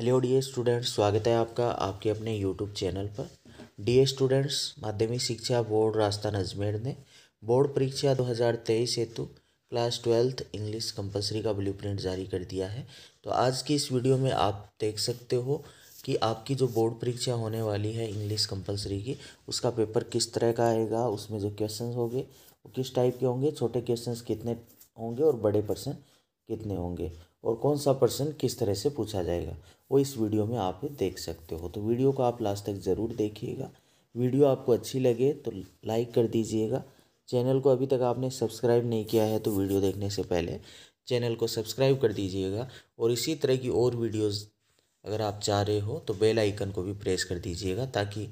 hello D students स्वागत है आपका आपके अपने यूट्यूब चैनल पर डी स्टूडेंट्स माध्यमिक शिक्षा बोर्ड राजस्थान अजमेर ने बोर्ड परीक्षा 2023 हेतु क्लास ट्वेल्थ इंग्लिश कंपलसरी का ब्लूप्रिंट जारी कर दिया है तो आज की इस वीडियो में आप देख सकते हो कि आपकी जो बोर्ड परीक्षा होने वाली है इंग्लिश कंपलसरी की उसका पेपर किस तरह का आएगा उसमें जो क्वेश्चन होंगे वो किस टाइप के होंगे छोटे क्वेश्चन कितने होंगे और बड़े पर्सन कितने होंगे और कौन सा पर्सन किस तरह से पूछा जाएगा वो इस वीडियो में आप देख सकते हो तो वीडियो को आप लास्ट तक ज़रूर देखिएगा वीडियो आपको अच्छी लगे तो लाइक कर दीजिएगा चैनल को अभी तक आपने सब्सक्राइब नहीं किया है तो वीडियो देखने से पहले चैनल को सब्सक्राइब कर दीजिएगा और इसी तरह की और वीडियोज़ अगर आप चाह रहे हो तो बेल आइकन को भी प्रेस कर दीजिएगा ताकि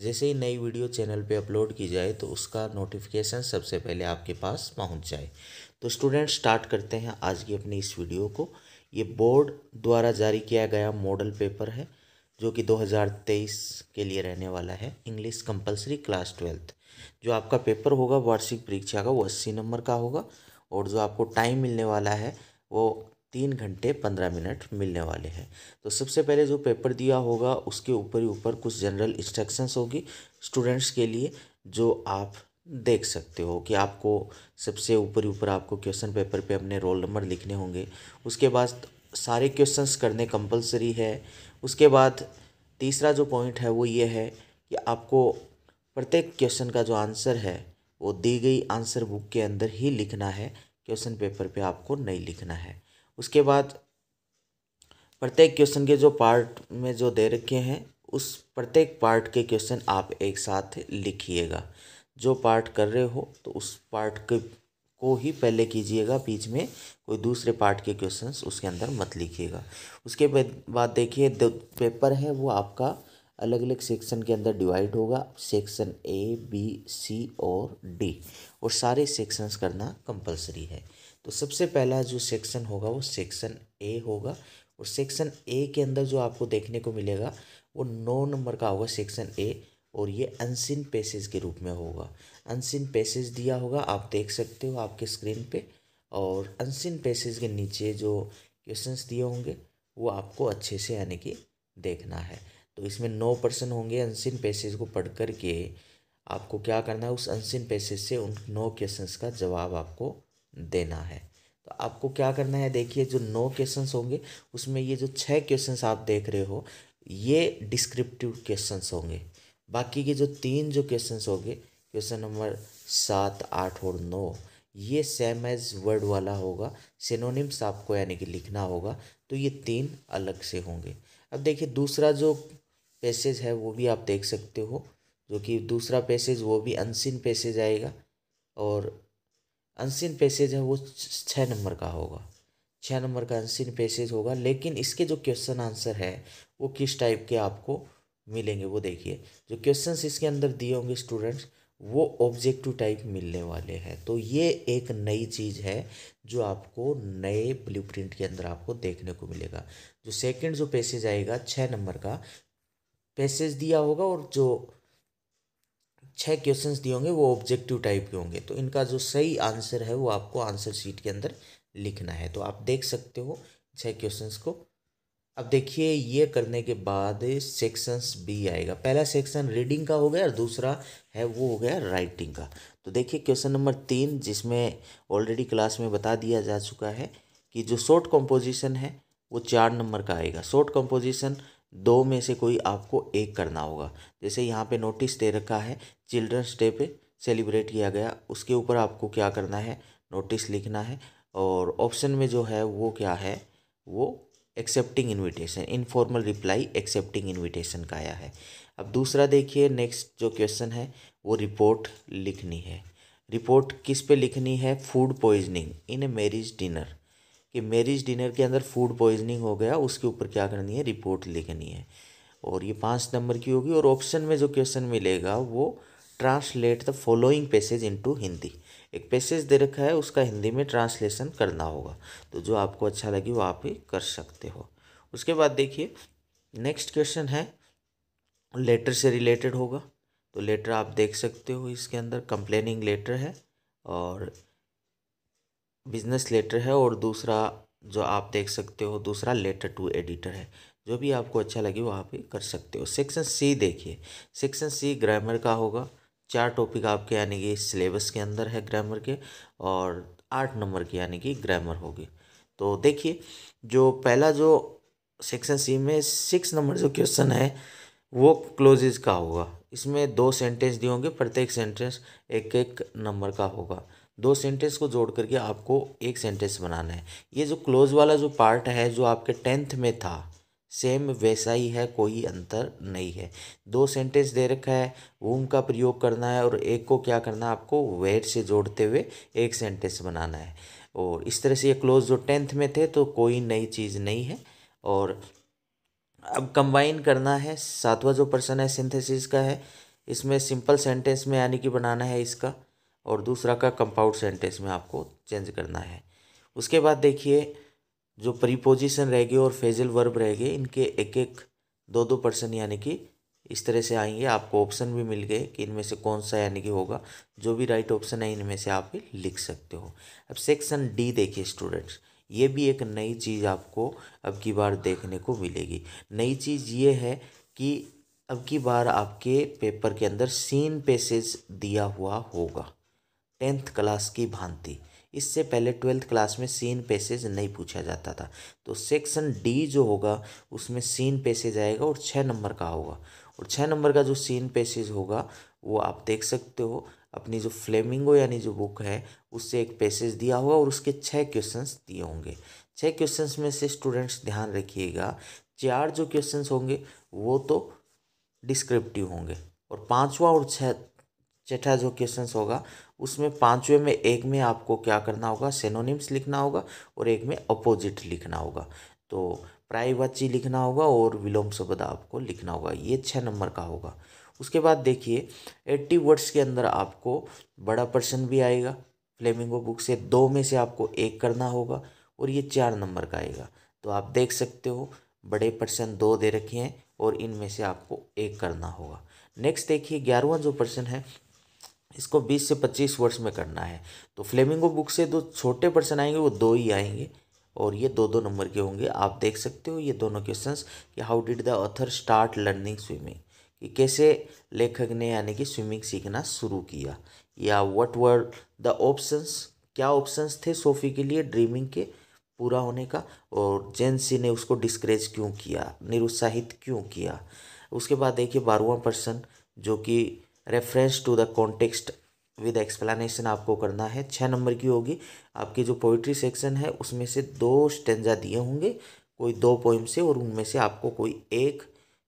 जैसे ही नई वीडियो चैनल पे अपलोड की जाए तो उसका नोटिफिकेशन सबसे पहले आपके पास पहुंच जाए तो स्टूडेंट स्टार्ट करते हैं आज की अपनी इस वीडियो को ये बोर्ड द्वारा जारी किया गया मॉडल पेपर है जो कि 2023 के लिए रहने वाला है इंग्लिश कंपलसरी क्लास ट्वेल्थ जो आपका पेपर होगा वार्षिक परीक्षा का वो अस्सी नंबर का होगा और जो आपको टाइम मिलने वाला है वो तीन घंटे पंद्रह मिनट मिलने वाले हैं तो सबसे पहले जो पेपर दिया होगा उसके ऊपर ही ऊपर कुछ जनरल इंस्ट्रक्शंस होगी स्टूडेंट्स के लिए जो आप देख सकते हो कि आपको सबसे ऊपर ऊपर आपको क्वेश्चन पेपर पे अपने रोल नंबर लिखने होंगे उसके बाद सारे क्वेश्चंस करने कंपलसरी है उसके बाद तीसरा जो पॉइंट है वो ये है कि आपको प्रत्येक क्वेश्चन का जो आंसर है वो दी गई आंसर बुक के अंदर ही लिखना है क्वेश्चन पेपर पे आपको नहीं लिखना है उसके बाद प्रत्येक क्वेश्चन के जो पार्ट में जो दे रखे हैं उस प्रत्येक पार्ट के क्वेश्चन आप एक साथ लिखिएगा जो पार्ट कर रहे हो तो उस पार्ट के को ही पहले कीजिएगा बीच में कोई दूसरे पार्ट के क्वेश्चंस उसके अंदर मत लिखिएगा उसके बाद देखिए पेपर है वो आपका अलग अलग सेक्शन के अंदर डिवाइड होगा सेक्शन ए बी सी और डी और सारे सेक्शंस करना कंपलसरी है तो सबसे पहला जो सेक्शन होगा वो सेक्शन ए होगा और सेक्शन ए के अंदर जो आपको देखने को मिलेगा वो नौ नंबर का होगा सेक्शन ए और ये अनसिन पेसेज के रूप में होगा अनसिन पेसेज दिया होगा आप देख सकते हो आपके स्क्रीन पे और अनसिन पेसेज के नीचे जो क्वेश्चंस दिए होंगे वो आपको अच्छे से यानी कि देखना है तो इसमें नौ पर्सन होंगे अनसिन पेसेज को पढ़ कर के आपको क्या करना है उस अनसिन पेसेज से उन नौ क्वेश्चंस का जवाब आपको देना है तो आपको क्या करना है देखिए जो नौ क्वेश्चंस होंगे उसमें ये जो छः क्वेश्चंस आप देख रहे हो ये डिस्क्रिप्टिव क्वेश्चंस होंगे बाकी के जो तीन जो क्वेश्चन हो गए क्वेश्चन नंबर सात आठ और नौ ये सेम एज वर्ड वाला होगा सिनोनिम्स आपको यानी कि लिखना होगा तो ये तीन अलग से होंगे अब देखिए दूसरा जो पैसेज है वो भी आप देख सकते हो जो कि दूसरा पैसेज वो भी अनसिन पैसेज आएगा और अनसिन पैसेज है वो छः नंबर का होगा छः नंबर का अनसिन पैसेज होगा लेकिन इसके जो क्वेश्चन आंसर है वो किस टाइप के आपको मिलेंगे वो देखिए जो क्वेश्चन इसके अंदर दिए होंगे स्टूडेंट्स वो ऑब्जेक्टिव टाइप मिलने वाले हैं तो ये एक नई चीज़ है जो आपको नए प्रिंट के अंदर आपको देखने को मिलेगा जो सेकंड जो पैसेज आएगा छः नंबर का पैसेज दिया होगा और जो छः क्वेश्चंस दिए होंगे वो ऑब्जेक्टिव टाइप के होंगे तो इनका जो सही आंसर है वो आपको आंसर शीट के अंदर लिखना है तो आप देख सकते हो छः क्वेश्चंस को अब देखिए ये करने के बाद सेक्शंस बी आएगा पहला सेक्शन रीडिंग का हो गया और दूसरा है वो हो गया राइटिंग का तो देखिए क्वेश्चन नंबर तीन जिसमें ऑलरेडी क्लास में बता दिया जा चुका है कि जो शॉर्ट कंपोजिशन है वो चार नंबर का आएगा शॉर्ट कंपोजिशन दो में से कोई आपको एक करना होगा जैसे यहाँ पे नोटिस दे रखा है चिल्ड्रंस डे पे सेलिब्रेट किया गया उसके ऊपर आपको क्या करना है नोटिस लिखना है और ऑप्शन में जो है वो क्या है वो accepting invitation informal reply accepting invitation का आया है अब दूसरा देखिए नेक्स्ट जो क्वेश्चन है वो रिपोर्ट लिखनी है रिपोर्ट किस पे लिखनी है food poisoning in a marriage dinner कि मैरिज डिनर के अंदर फूड पॉइजनिंग हो गया उसके ऊपर क्या करनी है रिपोर्ट लिखनी है और ये पाँच नंबर की होगी और ऑप्शन में जो क्वेश्चन मिलेगा वो translate the following passage into Hindi एक पैसेज दे रखा है उसका हिंदी में ट्रांसलेशन करना होगा तो जो आपको अच्छा लगे वो आप कर सकते हो उसके बाद देखिए नेक्स्ट क्वेश्चन है लेटर से रिलेटेड होगा तो लेटर आप देख सकते हो इसके अंदर कंप्लेनिंग लेटर है और बिजनेस लेटर है और दूसरा जो आप देख सकते हो दूसरा लेटर टू एडिटर है जो भी आपको अच्छा लगे वो आप कर सकते हो सेक्शन सी देखिए सेक्शन सी ग्रामर का होगा चार टॉपिक आपके यानी कि सिलेबस के अंदर है ग्रामर के और आठ नंबर के यानी कि ग्रामर होगी तो देखिए जो पहला जो सेक्शन सी में सिक्स नंबर जो क्वेश्चन है वो क्लोजेज का होगा इसमें दो सेंटेंस दिए होंगे प्रत्येक सेंटेंस एक एक नंबर का होगा दो सेंटेंस को जोड़ करके आपको एक सेंटेंस बनाना है ये जो क्लोज वाला जो पार्ट है जो आपके टेंथ में था सेम वैसा ही है कोई अंतर नहीं है दो सेंटेंस दे रखा है वूम का प्रयोग करना है और एक को क्या करना है आपको वेर से जोड़ते हुए एक सेंटेंस बनाना है और इस तरह से ये क्लोज जो टेंथ में थे तो कोई नई चीज़ नहीं है और अब कंबाइन करना है सातवां जो पर्सन है सिंथेसिस का है इसमें सिंपल सेंटेंस में यानी कि बनाना है इसका और दूसरा का कंपाउंड सेंटेंस में आपको चेंज करना है उसके बाद देखिए जो प्रीपोजिशन रह और फेजल वर्ब रह गए इनके एक एक दो दो पर्सन यानी कि इस तरह से आएंगे आपको ऑप्शन भी मिल गए कि इनमें से कौन सा यानी कि होगा जो भी राइट ऑप्शन है इनमें से आप लिख सकते हो अब सेक्शन डी देखिए स्टूडेंट्स ये भी एक नई चीज़ आपको अब की बार देखने को मिलेगी नई चीज़ ये है कि अब की बार आपके पेपर के अंदर सीन पेसेज दिया हुआ होगा टेंथ क्लास की भांति इससे पहले ट्वेल्थ क्लास में सीन पैसेज नहीं पूछा जाता था तो सेक्शन डी जो होगा उसमें सीन पैसेज आएगा और छः नंबर का होगा और छः नंबर का जो सीन पेसेज होगा वो आप देख सकते हो अपनी जो फ्लेमिंगो यानी जो बुक है उससे एक पैसेज दिया होगा और उसके छः क्वेश्चंस दिए होंगे छः क्वेश्चंस में से स्टूडेंट्स ध्यान रखिएगा चार जो क्वेश्चंस होंगे वो तो डिस्क्रिप्टिव होंगे और पांचवा और छः छठा जो क्वेश्चन होगा उसमें पाँचवें में एक में आपको क्या करना होगा सेनोनिम्स लिखना होगा और एक में अपोजिट लिखना होगा तो प्रायवाची लिखना होगा और विलोम शब्द आपको लिखना होगा ये छः नंबर का होगा उसके बाद देखिए एट्टी वर्ड्स के अंदर आपको बड़ा प्रश्न भी आएगा फ्लेमिंगो बुक से दो में से आपको एक करना होगा और ये चार नंबर का आएगा तो आप देख सकते हो बड़े प्रश्न दो दे रखे हैं और इनमें से आपको एक करना होगा नेक्स्ट देखिए ग्यारहवा जो प्रश्न है इसको 20 से 25 वर्ड्स में करना है तो फ्लेमिंगो बुक से जो छोटे पर्सन आएंगे वो दो ही आएंगे और ये दो दो नंबर के होंगे आप देख सकते हो ये दोनों क्वेश्चन कि how did the author start learning swimming कि कैसे लेखक ने यानी कि स्विमिंग सीखना शुरू किया या व्हाट वर द ऑप्शंस क्या ऑप्शंस थे सोफी के लिए ड्रीमिंग के पूरा होने का और जेंसी ने उसको डिस्करेज क्यों किया निरुत्साहित क्यों किया उसके बाद देखिए बारहवा पर्सन जो कि reference to the context with explanation आपको करना है छः नंबर की होगी आपकी जो पोइट्री सेक्शन है उसमें से दो स्टेंजा दिए होंगे कोई दो पोइम से और उनमें से आपको कोई एक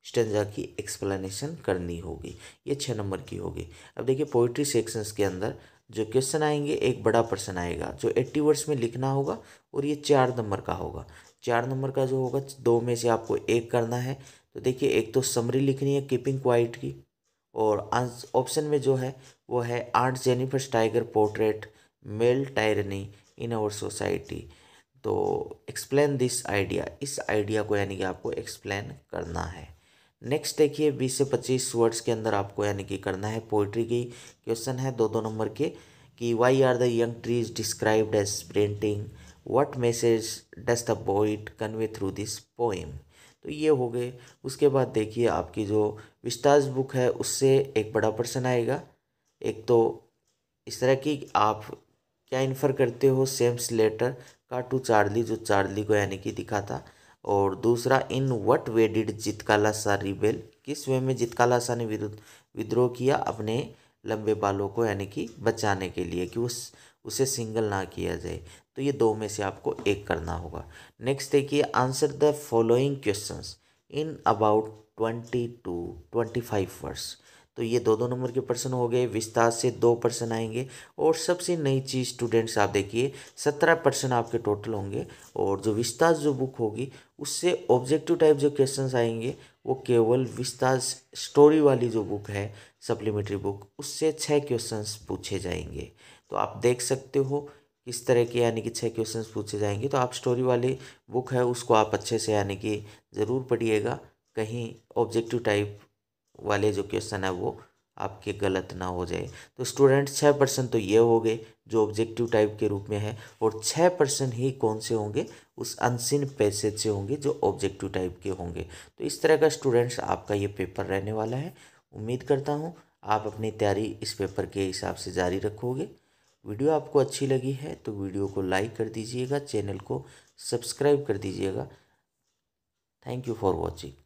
स्टेंजा की एक्सप्लेनेशन करनी होगी ये छः नंबर की होगी अब देखिए पोइट्री सेक्शंस के अंदर जो क्वेश्चन आएंगे एक बड़ा पर्सन आएगा जो एट्टी वर्ड्स में लिखना होगा और ये चार नंबर का होगा चार नंबर का जो होगा दो में से आपको एक करना है तो देखिए एक तो समरी लिखनी है कीपिंग क्वाइट की और ऑप्शन में जो है वो है aunt Jennifer tiger portrait male tyranny in our society तो एक्सप्लेन दिस आइडिया इस आइडिया को यानी कि आपको एक्सप्लेन करना है नेक्स्ट देखिए बीस से पच्चीस वर्ड्स के अंदर आपको यानी कि करना है पोइट्री की क्वेश्चन है दो दो नंबर के कि why are the young trees described as sprinting what message does the poet convey through this poem तो ये हो गए उसके बाद देखिए आपकी जो विस्ताज बुक है उससे एक बड़ा पर्सन आएगा एक तो इस तरह की आप क्या इन्फर करते हो सेम स्लेटर का टू चार्ली जो चार्ली को यानी कि दिखा था और दूसरा इन वट वे डिड जितकाला सा रिबेल किस वे में जित सा ने विद्रोह किया अपने लंबे बालों को यानी कि बचाने के लिए कि उस उसे सिंगल ना किया जाए तो ये दो में से आपको एक करना होगा नेक्स्ट देखिए answer the following questions in about twenty to twenty five words तो ये दो दो नंबर के पर्सन हो गए विस्तार से दो पर्सन आएंगे और सबसे नई चीज़ स्टूडेंट्स आप देखिए सत्रह पर्सन आपके टोटल होंगे और जो विस्तार जो बुक होगी उससे ऑब्जेक्टिव टाइप जो क्वेश्चन आएंगे वो केवल विस्तार स्टोरी वाली जो बुक है सप्लीमेंट्री बुक उससे छः क्वेश्चन पूछे जाएंगे तो आप देख सकते हो किस तरह के यानी कि छः क्वेश्चंस पूछे जाएंगे तो आप स्टोरी वाली बुक है उसको आप अच्छे से यानी कि ज़रूर पढ़िएगा कहीं ऑब्जेक्टिव टाइप वाले जो क्वेश्चन है वो आपके गलत ना हो जाए तो स्टूडेंट छः परसेंट तो ये हो गए जो ऑब्जेक्टिव टाइप के रूप में है और छः परसेंट ही कौन से होंगे उस अनसिन पैसेज से होंगे जो ऑब्जेक्टिव टाइप के होंगे तो इस तरह का स्टूडेंट्स आपका ये पेपर रहने वाला है उम्मीद करता हूँ आप अपनी तैयारी इस पेपर के हिसाब से जारी रखोगे वीडियो आपको अच्छी लगी है तो वीडियो को लाइक कर दीजिएगा चैनल को सब्सक्राइब कर दीजिएगा थैंक यू फॉर वॉचिंग